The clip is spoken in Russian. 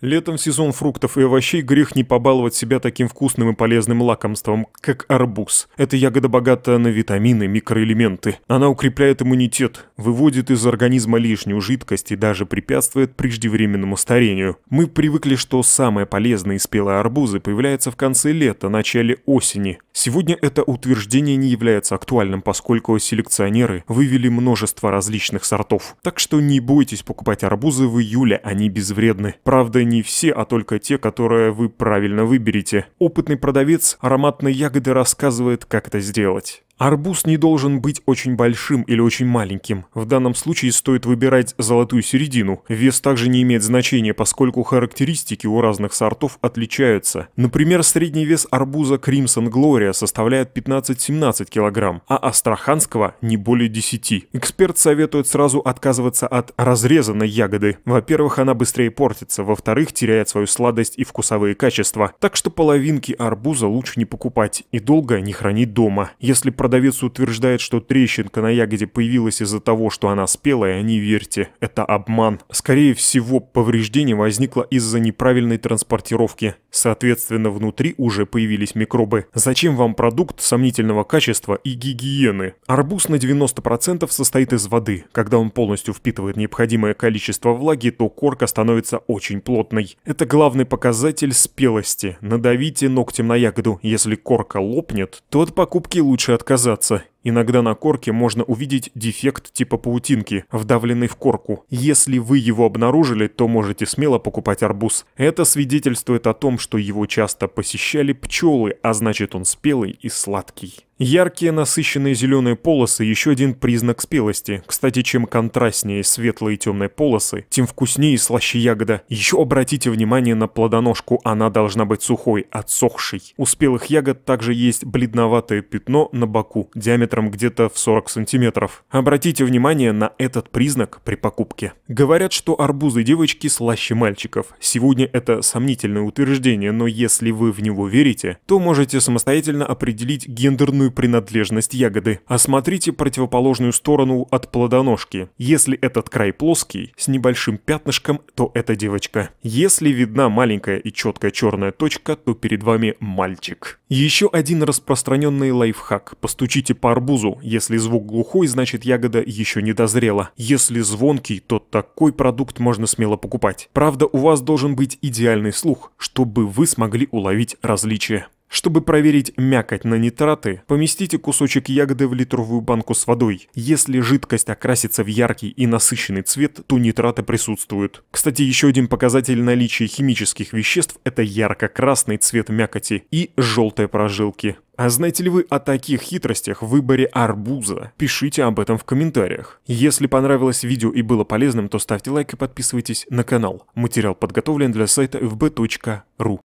Летом сезон фруктов и овощей грех не побаловать себя таким вкусным и полезным лакомством, как арбуз. Эта ягода богата на витамины, микроэлементы. Она укрепляет иммунитет, выводит из организма лишнюю жидкость и даже препятствует преждевременному старению. Мы привыкли, что самые полезные спелые арбузы появляются в конце лета, начале осени. Сегодня это утверждение не является актуальным, поскольку селекционеры вывели множество различных сортов. Так что не бойтесь покупать арбузы в июле, они безвредны. Правда, не все, а только те, которые вы правильно выберете. Опытный продавец ароматной ягоды рассказывает, как это сделать. Арбуз не должен быть очень большим или очень маленьким. В данном случае стоит выбирать золотую середину. Вес также не имеет значения, поскольку характеристики у разных сортов отличаются. Например, средний вес арбуза Crimson Gloria составляет 15-17 кг, а астраханского не более 10. Эксперт советует сразу отказываться от разрезанной ягоды. Во-первых, она быстрее портится, во-вторых, теряет свою сладость и вкусовые качества. Так что половинки арбуза лучше не покупать и долго не хранить дома. Если продавать Продавец утверждает, что трещинка на ягоде появилась из-за того, что она спелая, не верьте, это обман. Скорее всего, повреждение возникло из-за неправильной транспортировки. Соответственно, внутри уже появились микробы. Зачем вам продукт сомнительного качества и гигиены? Арбуз на 90% состоит из воды. Когда он полностью впитывает необходимое количество влаги, то корка становится очень плотной. Это главный показатель спелости. Надавите ногтем на ягоду. Если корка лопнет, то от покупки лучше отказаться отказаться Иногда на корке можно увидеть дефект типа паутинки, вдавленный в корку. Если вы его обнаружили, то можете смело покупать арбуз. Это свидетельствует о том, что его часто посещали пчелы, а значит он спелый и сладкий. Яркие насыщенные зеленые полосы – еще один признак спелости. Кстати, чем контрастнее светлые и темные полосы, тем вкуснее и слаще ягода. Еще обратите внимание на плодоножку, она должна быть сухой, отсохшей. У спелых ягод также есть бледноватое пятно на боку, диаметр диаметром где-то в 40 сантиметров. Обратите внимание на этот признак при покупке. Говорят, что арбузы девочки слаще мальчиков. Сегодня это сомнительное утверждение, но если вы в него верите, то можете самостоятельно определить гендерную принадлежность ягоды. Осмотрите противоположную сторону от плодоножки. Если этот край плоский, с небольшим пятнышком, то это девочка. Если видна маленькая и четкая черная точка, то перед вами мальчик. Еще один распространенный лайфхак. Постучите пару арбузу. Если звук глухой, значит ягода еще не дозрела. Если звонкий, то такой продукт можно смело покупать. Правда, у вас должен быть идеальный слух, чтобы вы смогли уловить различия. Чтобы проверить мякоть на нитраты, поместите кусочек ягоды в литровую банку с водой. Если жидкость окрасится в яркий и насыщенный цвет, то нитраты присутствуют. Кстати, еще один показатель наличия химических веществ – это ярко-красный цвет мякоти и желтые прожилки. А знаете ли вы о таких хитростях в выборе арбуза? Пишите об этом в комментариях. Если понравилось видео и было полезным, то ставьте лайк и подписывайтесь на канал. Материал подготовлен для сайта fb.ru.